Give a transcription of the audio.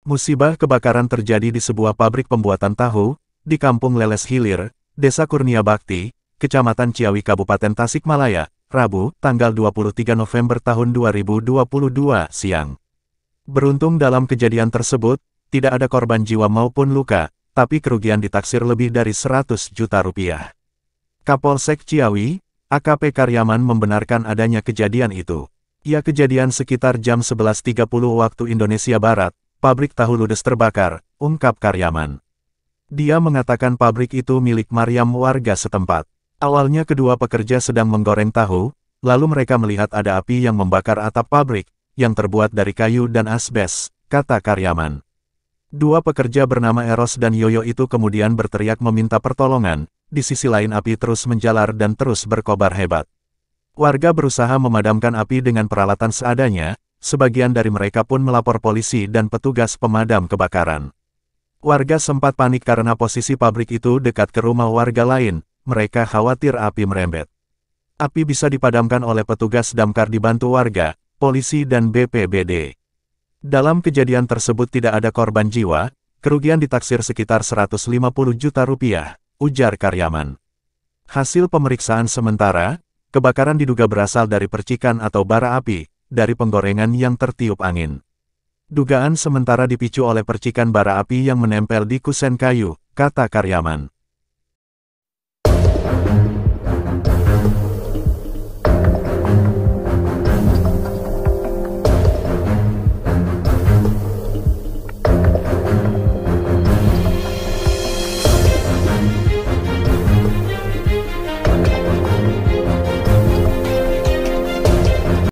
Musibah kebakaran terjadi di sebuah pabrik pembuatan tahu, di Kampung Leles Hilir, Desa Kurnia Bakti, Kecamatan Ciawi Kabupaten Tasikmalaya, Rabu, tanggal 23 November tahun 2022 siang. Beruntung dalam kejadian tersebut, tidak ada korban jiwa maupun luka, tapi kerugian ditaksir lebih dari 100 juta rupiah. Kapolsek Ciawi, AKP Karyaman membenarkan adanya kejadian itu. Ya kejadian sekitar jam 11.30 waktu Indonesia Barat, pabrik tahu ludes terbakar, ungkap Karyaman. Dia mengatakan pabrik itu milik Mariam warga setempat. Awalnya kedua pekerja sedang menggoreng tahu, lalu mereka melihat ada api yang membakar atap pabrik, yang terbuat dari kayu dan asbes, kata Karyaman. Dua pekerja bernama Eros dan Yoyo itu kemudian berteriak meminta pertolongan, di sisi lain api terus menjalar dan terus berkobar hebat. Warga berusaha memadamkan api dengan peralatan seadanya, sebagian dari mereka pun melapor polisi dan petugas pemadam kebakaran. Warga sempat panik karena posisi pabrik itu dekat ke rumah warga lain, mereka khawatir api merembet. Api bisa dipadamkan oleh petugas damkar dibantu warga, polisi dan BPBD. Dalam kejadian tersebut tidak ada korban jiwa, kerugian ditaksir sekitar 150 juta rupiah, ujar Karyaman. Hasil pemeriksaan sementara, kebakaran diduga berasal dari percikan atau bara api, dari penggorengan yang tertiup angin. Dugaan sementara dipicu oleh percikan bara api yang menempel di kusen kayu, kata Karyaman.